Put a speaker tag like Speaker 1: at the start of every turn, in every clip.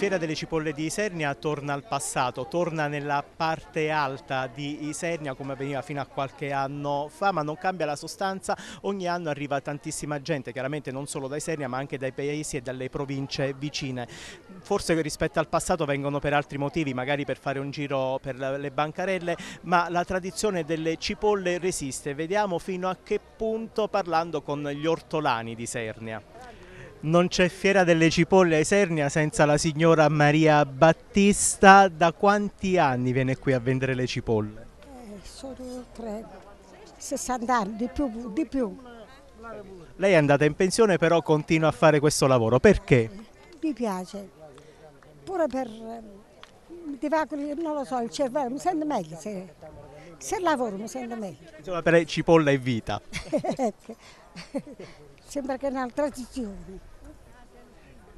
Speaker 1: Fiera delle Cipolle di Isernia torna al passato, torna nella parte alta di Isernia come veniva fino a qualche anno fa, ma non cambia la sostanza, ogni anno arriva tantissima gente, chiaramente non solo da Isernia ma anche dai paesi e dalle province vicine. Forse rispetto al passato vengono per altri motivi, magari per fare un giro per le bancarelle, ma la tradizione delle cipolle resiste, vediamo fino a che punto parlando con gli ortolani di Isernia. Non c'è Fiera delle Cipolle a Isernia senza la signora Maria Battista. Da quanti anni viene qui a vendere le cipolle?
Speaker 2: Eh, sono 30, 60 anni, di più, di più.
Speaker 1: Lei è andata in pensione però continua a fare questo lavoro, perché?
Speaker 2: Mi piace, pure per eh, non lo so, il cervello, eh, mi sente meglio se, se lavoro, mi sente meglio.
Speaker 1: Insomma per cipolla è vita.
Speaker 2: Ecco. sembra che è un'altra decisione.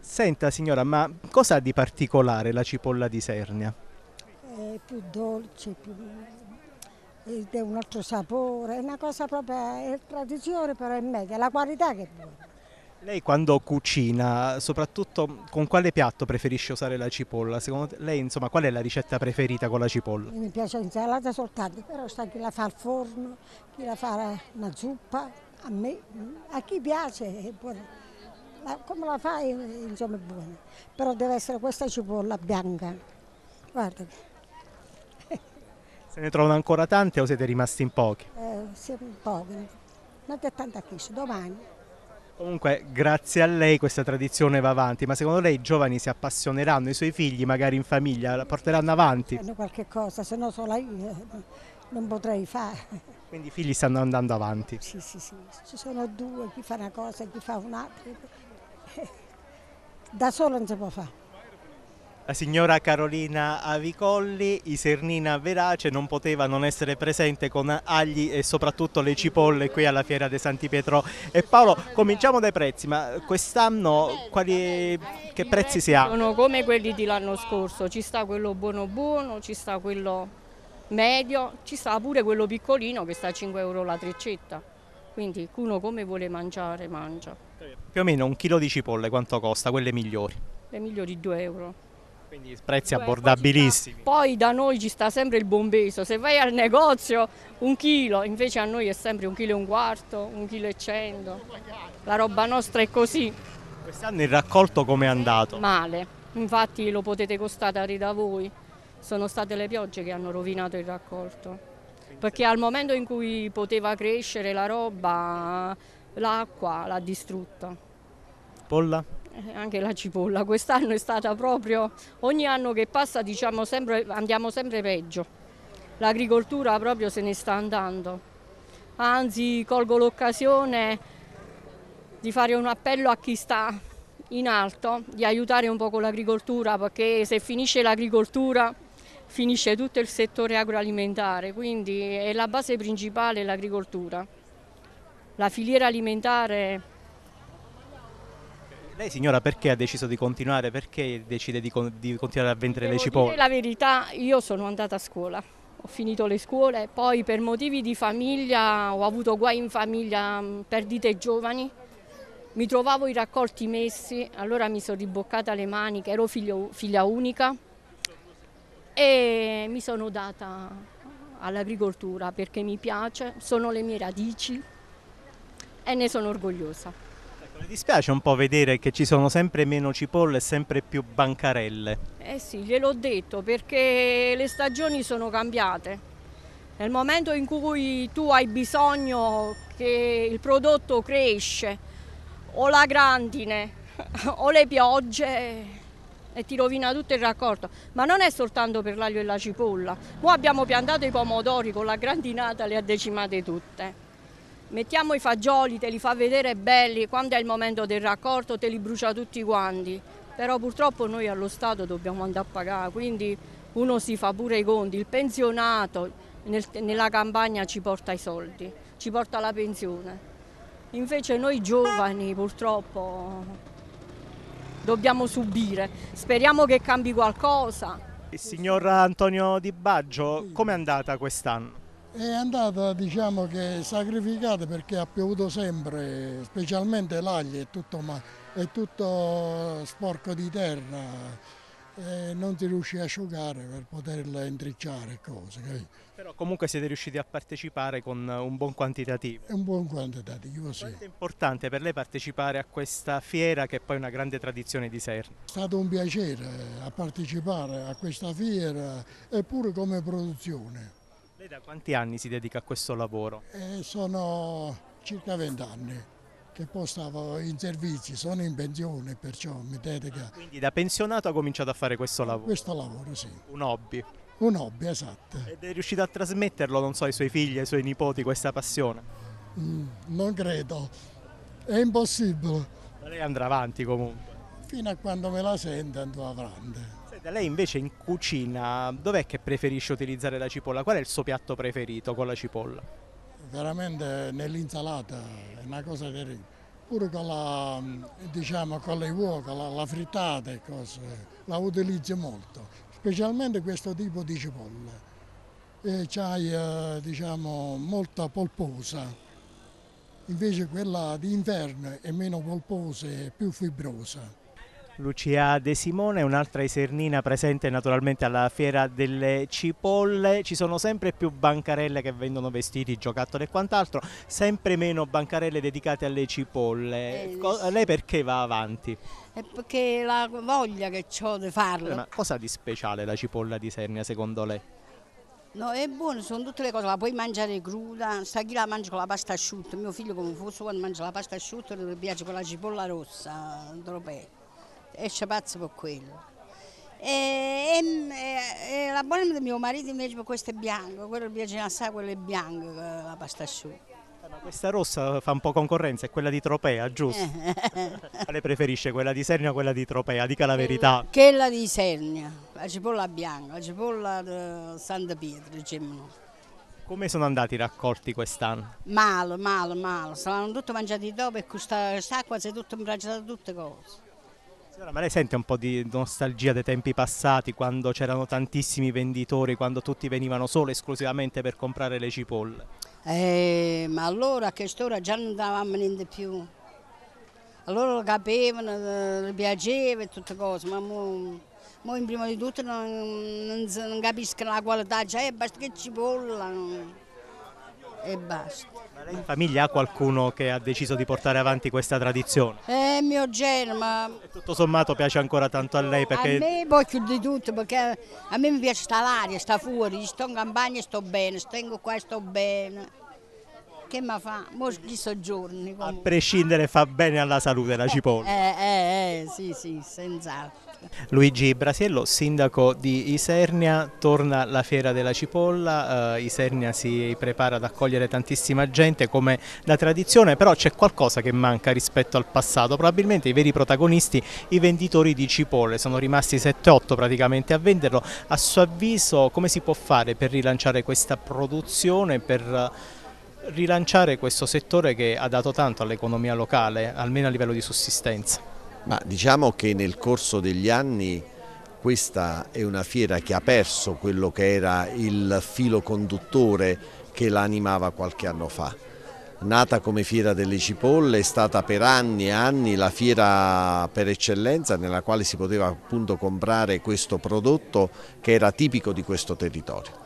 Speaker 1: Senta signora, ma cosa ha di particolare la cipolla di Sernia?
Speaker 2: È più dolce, più... è un altro sapore, è una cosa proprio, è tradizione però è meglio, è la qualità che è buona.
Speaker 1: Lei quando cucina, soprattutto con quale piatto preferisce usare la cipolla? Secondo lei, insomma, qual è la ricetta preferita con la cipolla?
Speaker 2: Mi piace l'insalata soltanto, però sta chi la fa al forno, chi la fa una zuppa, a me, a chi piace è buona la, come la fai insomma è buona, però deve essere questa cipolla bianca, guarda.
Speaker 1: Se ne trovano ancora tante o siete rimasti in pochi?
Speaker 2: Eh, siamo in pochi, non che tanta a questo, domani.
Speaker 1: Comunque, grazie a lei questa tradizione va avanti, ma secondo lei i giovani si appassioneranno, i suoi figli magari in famiglia la porteranno avanti? Fanno
Speaker 2: qualche cosa, se no sola io eh, non potrei fare.
Speaker 1: Quindi i figli stanno andando avanti? Sì,
Speaker 2: sì, sì, ci sono due, chi fa una cosa, e chi fa un'altra da solo non si può fare.
Speaker 1: La signora Carolina Avicolli, Isernina Verace, non poteva non essere presente con agli e soprattutto le cipolle qui alla Fiera dei Santi Pietro e Paolo. Cominciamo dai prezzi, ma
Speaker 3: quest'anno
Speaker 1: che prezzi si ha? Sono
Speaker 3: come quelli dell'anno scorso, ci sta quello buono buono, ci sta quello medio, ci sta pure quello piccolino che sta a 5 euro la treccetta, quindi uno come vuole mangiare mangia.
Speaker 1: Più o meno un chilo di cipolle quanto costa, quelle migliori?
Speaker 3: Le migliori 2 euro. Quindi prezzi abbordabilissimi. Poi, sta, poi, da noi ci sta sempre il buon peso, se vai al negozio un chilo, invece a noi è sempre un chilo e un quarto, un chilo e cento. La roba nostra è così. Quest'anno il
Speaker 1: raccolto come è andato?
Speaker 3: Male, infatti lo potete constatare da voi, sono state le piogge che hanno rovinato il raccolto. Perché al momento in cui poteva crescere la roba l'acqua l'ha distrutta. Polla? Eh, anche la cipolla, quest'anno è stata proprio, ogni anno che passa diciamo sempre, andiamo sempre peggio, l'agricoltura proprio se ne sta andando. Anzi colgo l'occasione di fare un appello a chi sta in alto, di aiutare un po' con l'agricoltura perché se finisce l'agricoltura finisce tutto il settore agroalimentare, quindi è la base principale l'agricoltura la filiera alimentare. Lei signora
Speaker 1: perché ha deciso di continuare? Perché decide di, con di continuare a vendere Devo le cipolle? la
Speaker 3: verità, io sono andata a scuola, ho finito le scuole, poi per motivi di famiglia ho avuto guai in famiglia, mm, perdite giovani, mi trovavo i raccolti messi, allora mi sono riboccata le maniche, ero figlio, figlia unica e mi sono data all'agricoltura perché mi piace, sono le mie radici e ne sono orgogliosa. mi ecco, dispiace
Speaker 1: un po' vedere che ci sono sempre meno cipolle e sempre più bancarelle.
Speaker 3: Eh sì, gliel'ho detto perché le stagioni sono cambiate. Nel momento in cui tu hai bisogno che il prodotto cresce o la grandine o le piogge e ti rovina tutto il raccolto. Ma non è soltanto per l'aglio e la cipolla. Noi abbiamo piantato i pomodori con la grandinata, le ha decimate tutte mettiamo i fagioli, te li fa vedere belli, quando è il momento del raccolto te li brucia tutti quanti, però purtroppo noi allo Stato dobbiamo andare a pagare, quindi uno si fa pure i conti, il pensionato nel, nella campagna ci porta i soldi, ci porta la pensione, invece noi giovani purtroppo dobbiamo subire, speriamo che cambi qualcosa. Il
Speaker 1: signor Antonio Di Baggio, com'è andata quest'anno?
Speaker 4: È andata diciamo che sacrificata perché ha piovuto sempre, specialmente l'aglio è tutto, ma, è tutto sporco di terra e non si riuscì a asciugare per poterla intricciare cose. Capito?
Speaker 1: Però comunque siete riusciti a partecipare con un buon quantitativo.
Speaker 4: Un buon quantitativo, sì. Quanto è
Speaker 1: importante per lei partecipare a questa fiera che è poi una grande tradizione di Serna?
Speaker 4: È stato un piacere eh, a partecipare a questa fiera eppure come produzione
Speaker 1: lei da quanti anni si dedica a questo lavoro?
Speaker 4: Eh, sono circa vent'anni che poi stavo in servizi, sono in pensione, perciò mi dedico. Ah,
Speaker 1: quindi da pensionato ha cominciato a fare questo lavoro? Questo lavoro, sì. Un hobby?
Speaker 4: Un hobby, esatto.
Speaker 1: Ed è riuscito a trasmetterlo, non so, ai suoi figli, ai suoi nipoti, questa passione?
Speaker 4: Mm, non credo, è impossibile.
Speaker 1: Ma lei andrà avanti comunque?
Speaker 4: Fino a quando me la sento andrò avanti.
Speaker 1: Senta, lei invece in cucina dov'è che preferisce utilizzare la cipolla? Qual è il suo piatto preferito con la cipolla?
Speaker 4: Veramente nell'insalata, è una cosa terribile. Pure con, la, diciamo, con le uova, la, la frittata e cose, la utilizzo molto, specialmente questo tipo di cipolla. E c'hai, eh, diciamo, molta polposa invece quella d'inverno è meno polposa e più fibrosa.
Speaker 1: Lucia De Simone, un'altra esernina presente naturalmente alla Fiera delle Cipolle. Ci sono sempre più bancarelle che vendono vestiti, giocattoli e quant'altro, sempre meno bancarelle dedicate alle cipolle. Eh, Co lei perché va avanti? È
Speaker 5: perché la voglia che ho di farlo. Eh, ma
Speaker 1: cosa di speciale la cipolla di Sernia secondo lei?
Speaker 5: No, è buono, sono tutte le cose, la puoi mangiare cruda, sta chi la mangia con la pasta asciutta, mio figlio come fosse quando mangia la pasta asciutta gli piace con la cipolla rossa, europea esce pazzo per quello. E, e, e la buona di mio marito invece per questo è bianco, quello piace assai, quello è bianco, eh, la pasta
Speaker 1: asciutta. Eh, questa rossa fa un po' concorrenza, è quella di Tropea, giusto? Eh. Quale preferisce, quella di Sernia o quella di Tropea? Dica la verità.
Speaker 5: Quella di Sernia, la cipolla bianca, la cipolla di Santa Pietra, Gemino.
Speaker 1: Come sono andati i raccolti quest'anno?
Speaker 5: Male, male, male. Saranno tutti mangiati dopo e questa acqua si è tutta imbraggiata da tutte cose.
Speaker 1: Allora, ma lei sente un po' di nostalgia dei tempi passati quando c'erano tantissimi venditori, quando tutti venivano solo e esclusivamente per comprare le cipolle?
Speaker 5: Eh, ma allora a quest'ora già non andavamo niente più. Allora lo capivano, eh, lo piaceva e tutte cose, ma mo, in prima di tutto non, non, non capiscono la qualità, cioè basta che cipolla non, e
Speaker 1: basta. Lei in famiglia ha qualcuno che ha deciso di portare avanti questa tradizione?
Speaker 5: Eh, mio germa. E
Speaker 1: tutto sommato piace ancora tanto a lei perché... A me
Speaker 5: poi più di tutto perché a me mi piace stare all'aria, sta fuori, sto in campagna e sto bene, stengo qua e sto bene che mi fa? Molti soggiorni. Comunque. A
Speaker 1: prescindere fa bene alla salute la cipolla.
Speaker 5: Eh, eh, eh, sì, sì, senz'altro.
Speaker 1: Luigi Brasiello, sindaco di Isernia, torna la fiera della cipolla, eh, Isernia si prepara ad accogliere tantissima gente come da tradizione, però c'è qualcosa che manca rispetto al passato, probabilmente i veri protagonisti, i venditori di cipolle, sono rimasti 7-8 praticamente a venderlo, a suo avviso come si può fare per rilanciare questa produzione, per eh, rilanciare questo settore che ha dato tanto all'economia locale, almeno a livello di sussistenza?
Speaker 6: Ma diciamo che nel corso degli anni questa è una fiera che ha perso quello che era il filo conduttore che la animava qualche anno fa. Nata come Fiera delle Cipolle, è stata per anni e anni la fiera per eccellenza nella quale si poteva appunto comprare questo prodotto che era tipico di questo territorio.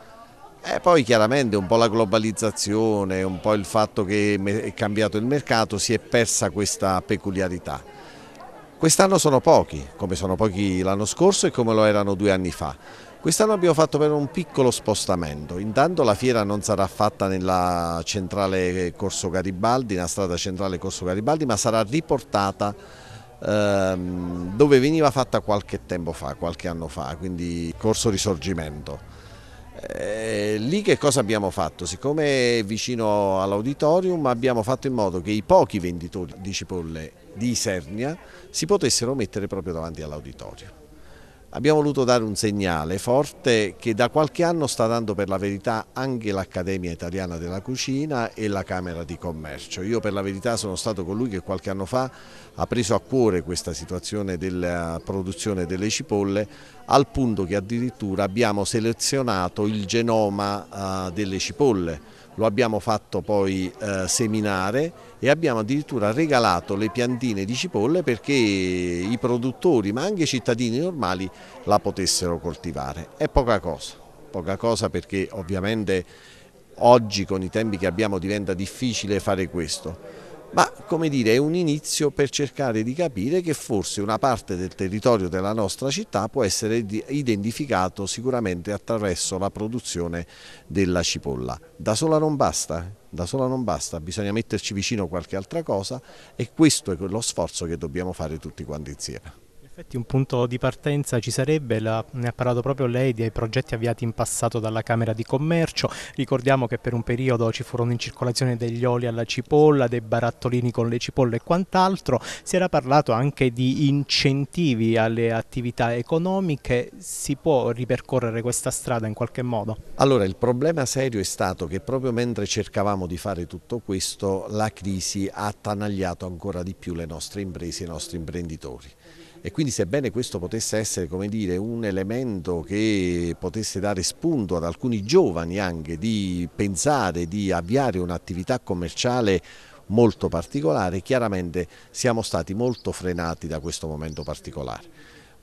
Speaker 6: E poi chiaramente un po' la globalizzazione, un po' il fatto che è cambiato il mercato, si è persa questa peculiarità. Quest'anno sono pochi, come sono pochi l'anno scorso e come lo erano due anni fa. Quest'anno abbiamo fatto per un piccolo spostamento, intanto la fiera non sarà fatta nella centrale Corso Garibaldi, nella strada centrale Corso Garibaldi, ma sarà riportata ehm, dove veniva fatta qualche tempo fa, qualche anno fa, quindi Corso Risorgimento. Eh, lì che cosa abbiamo fatto? Siccome è vicino all'auditorium abbiamo fatto in modo che i pochi venditori di cipolle di Isernia si potessero mettere proprio davanti all'auditorium abbiamo voluto dare un segnale forte che da qualche anno sta dando per la verità anche l'Accademia Italiana della Cucina e la Camera di Commercio. Io per la verità sono stato colui che qualche anno fa ha preso a cuore questa situazione della produzione delle cipolle al punto che addirittura abbiamo selezionato il genoma ah, delle cipolle lo abbiamo fatto poi eh, seminare e abbiamo addirittura regalato le piantine di cipolle perché i produttori ma anche i cittadini normali la potessero coltivare. È poca cosa, poca cosa perché ovviamente oggi con i tempi che abbiamo diventa difficile fare questo ma come dire è un inizio per cercare di capire che forse una parte del territorio della nostra città può essere identificato sicuramente attraverso la produzione della cipolla. Da sola non basta, da sola non basta, bisogna metterci vicino qualche altra cosa e questo è lo sforzo che dobbiamo fare tutti quanti insieme
Speaker 1: effetti un punto di partenza ci sarebbe, la, ne ha parlato proprio lei dei progetti avviati in passato dalla Camera di Commercio, ricordiamo che per un periodo ci furono in circolazione degli oli alla cipolla, dei barattolini con le cipolle e quant'altro, si era parlato anche di incentivi alle attività economiche, si può ripercorrere questa strada in qualche modo?
Speaker 6: Allora il problema serio è stato che proprio mentre cercavamo di fare tutto questo la crisi ha attanagliato ancora di più le nostre imprese e i nostri imprenditori e quindi sebbene questo potesse essere dire, un elemento che potesse dare spunto ad alcuni giovani anche di pensare di avviare un'attività commerciale molto particolare, chiaramente siamo stati molto frenati da questo momento particolare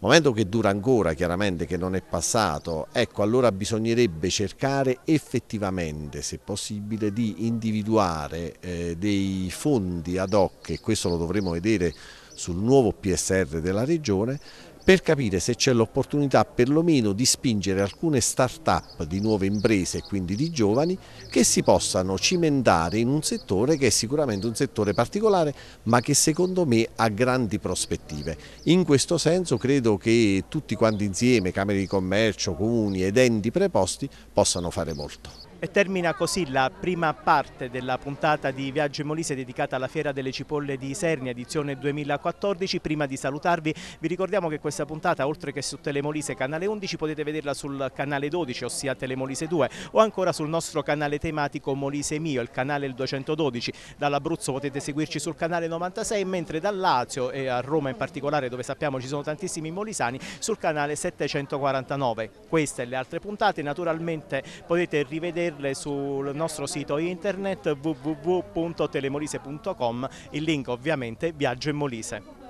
Speaker 6: momento che dura ancora chiaramente che non è passato ecco allora bisognerebbe cercare effettivamente se possibile di individuare eh, dei fondi ad hoc e questo lo dovremo vedere sul nuovo PSR della Regione per capire se c'è l'opportunità perlomeno di spingere alcune start-up di nuove imprese, e quindi di giovani, che si possano cimentare in un settore che è sicuramente un settore particolare, ma che secondo me ha grandi prospettive. In questo senso credo che tutti quanti insieme, Camere di Commercio, Comuni ed enti preposti, possano fare molto.
Speaker 1: E termina così la prima parte della puntata di Viaggio in Molise dedicata alla Fiera delle Cipolle di Isernia, edizione 2014. Prima di salutarvi vi ricordiamo che questa questa puntata, oltre che su Telemolise canale 11, potete vederla sul canale 12, ossia Telemolise 2, o ancora sul nostro canale tematico Molise Mio, il canale 212. Dall'Abruzzo potete seguirci sul canale 96, mentre dal Lazio e a Roma in particolare, dove sappiamo ci sono tantissimi molisani, sul canale 749. Queste e le altre puntate naturalmente potete rivederle sul nostro sito internet www.telemolise.com, il link ovviamente Viaggio in Molise.